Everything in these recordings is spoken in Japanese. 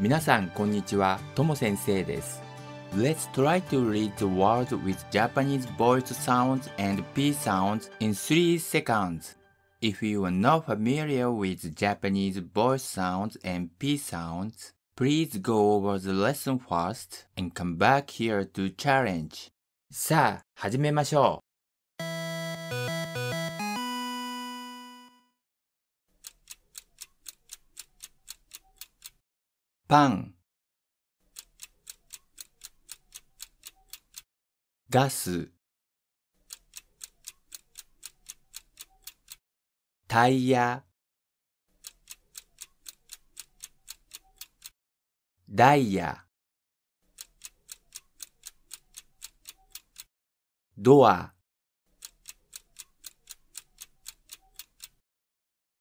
皆さんこんにちは、とも先生です。Let's try to read the world with Japanese voice sounds and P sounds in 3 seconds. If you are not familiar with Japanese voice sounds and P sounds, please go over the lesson first and come back here to challenge. さあ、始めましょう。パンガス、タイヤダイヤドア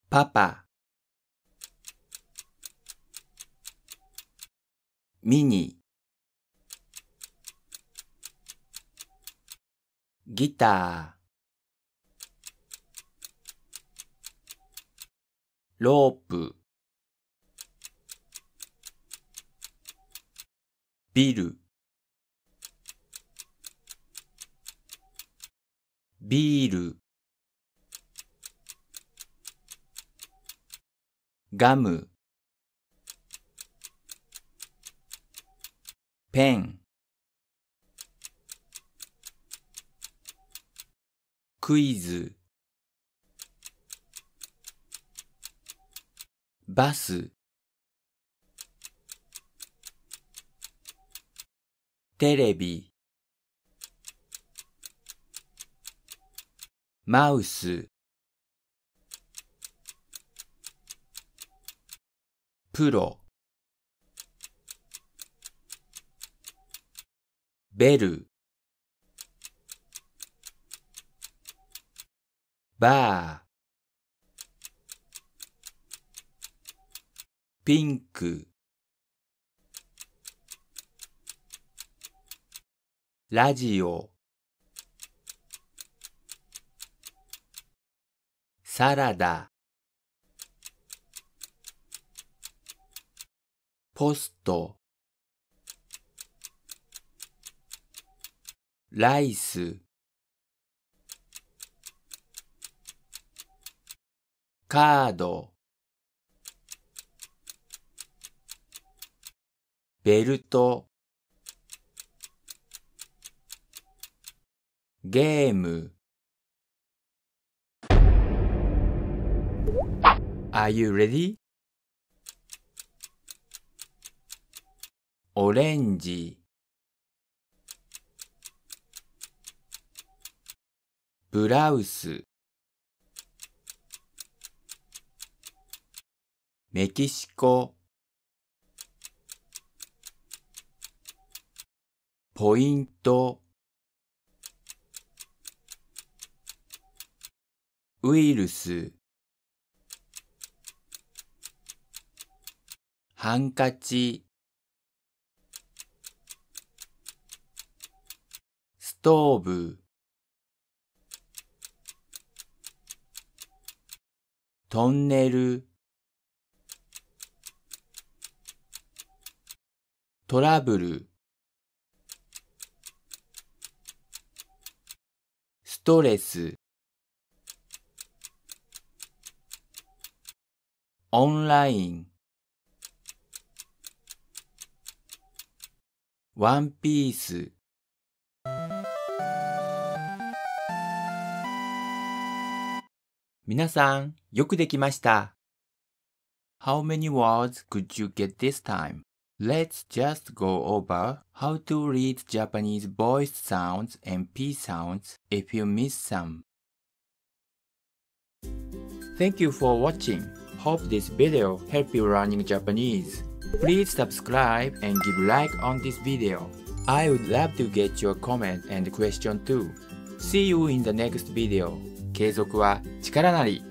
パパミニギターロープビルビールガムペンクイズバステレビマウスプロベル、バー、ピンク、ラジオ、サラダ、ポスト、ライスカードベルトゲーム Are you ready? オレンジブラウスメキシコポイントウイルスハンカチストーブトンネルトラブルストレスオンラインワンピース皆さん、よくできました。How many words could you get this time? Let's just go over how to read Japanese voiced sounds and p sounds if you miss some. Thank you for watching. Hope this video helped you learning Japanese. Please subscribe and give like on this video. I would love to get your comment and question too. See you in the next video. 継続は力なり